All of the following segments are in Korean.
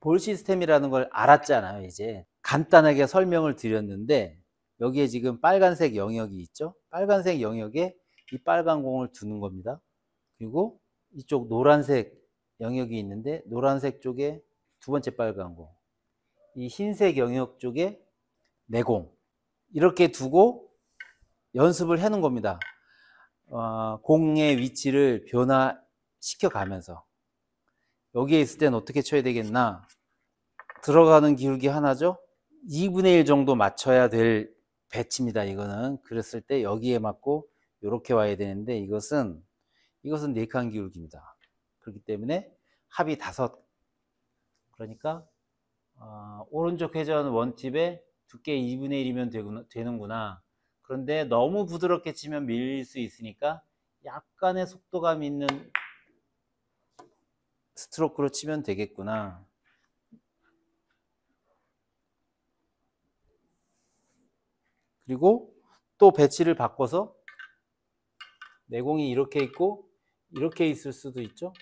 볼 시스템이라는 걸 알았잖아요, 이제. 간단하게 설명을 드렸는데 여기에 지금 빨간색 영역이 있죠? 빨간색 영역에 이 빨간 공을 두는 겁니다. 그리고 이쪽 노란색 영역이 있는데 노란색 쪽에 두 번째 빨간 공, 이 흰색 영역 쪽에 네 공. 이렇게 두고 연습을 해놓은 겁니다. 어, 공의 위치를 변화시켜 가면서 여기에 있을 땐 어떻게 쳐야 되겠나? 들어가는 기울기 하나죠? 2분의 1 정도 맞춰야 될 배치입니다. 이거는 그랬을 때 여기에 맞고 이렇게 와야 되는데 이것은 이것은 4칸 기울기입니다. 그렇기 때문에 합이 5 그러니까 어, 오른쪽 회전 원팁에 두께 2분의 1이면 되는구나 그런데 너무 부드럽게 치면 밀릴 수 있으니까 약간의 속도감 있는 스트로크로 치면 되겠구나. 그리고 또 배치를 바꿔서 내공이 이렇게 있고 이렇게 있을 수도 있죠.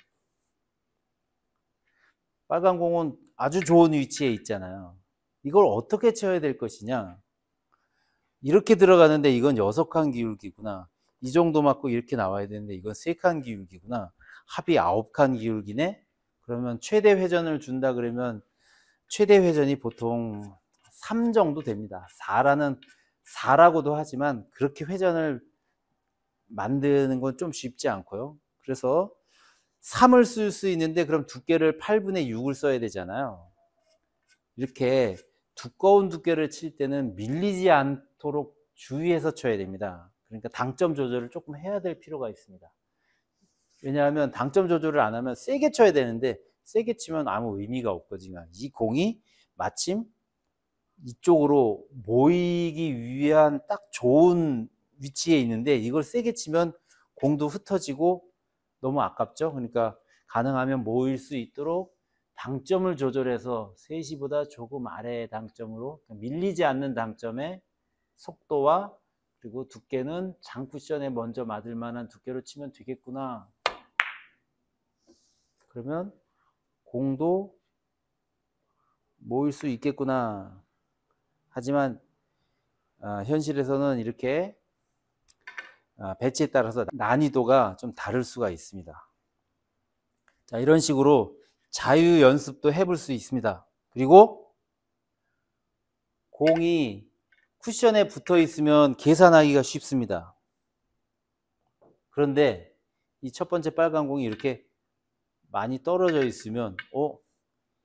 빨간 공은 아주 좋은 위치에 있잖아요. 이걸 어떻게 쳐야 될 것이냐. 이렇게 들어가는데 이건 여섯 칸 기울기구나. 이 정도 맞고 이렇게 나와야 되는데 이건 세칸 기울기구나. 합이 아홉 칸 기울기네. 그러면 최대 회전을 준다 그러면 최대 회전이 보통 3 정도 됩니다. 4라는 4라고도 하지만 그렇게 회전을 만드는 건 좀 쉽지 않고요. 그래서 3을 쓸 수 있는데 그럼 두께를 8분의 6을 써야 되잖아요. 이렇게 두꺼운 두께를 칠 때는 밀리지 않도록 주의해서 쳐야 됩니다. 그러니까 당점 조절을 조금 해야 될 필요가 있습니다. 왜냐하면 당점 조절을 안 하면 세게 쳐야 되는데 세게 치면 아무 의미가 없거든요. 이 공이 마침 이쪽으로 모이기 위한 딱 좋은 위치에 있는데 이걸 세게 치면 공도 흩어지고 너무 아깝죠. 그러니까 가능하면 모일 수 있도록 당점을 조절해서 3시보다 조금 아래의 당점으로 그러니까 밀리지 않는 당점의 속도와 그리고 두께는 장쿠션에 먼저 맞을 만한 두께로 치면 되겠구나 그러면 공도 모일 수 있겠구나. 하지만 어, 현실에서는 이렇게 어, 배치에 따라서 난이도가 좀 다를 수가 있습니다. 자, 이런 식으로 자유 연습도 해볼 수 있습니다. 그리고 공이 쿠션에 붙어 있으면 계산하기가 쉽습니다. 그런데 이 첫 번째 빨간 공이 이렇게 많이 떨어져 있으면 어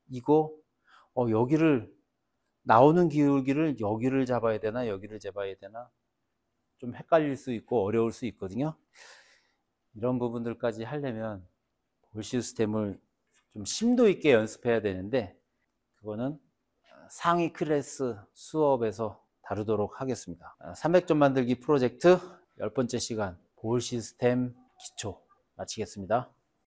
이거 어 여기를 나오는 기울기를 여기를 잡아야 되나 여기를 잡아야 되나 좀 헷갈릴 수 있고 어려울 수 있거든요. 이런 부분들까지 하려면 볼 시스템을 좀 심도 있게 연습해야 되는데 그거는 상위 클래스 수업에서 다루도록 하겠습니다. 300점 아, 만들기 프로젝트 10번째 시간 볼 시스템 기초 마치겠습니다.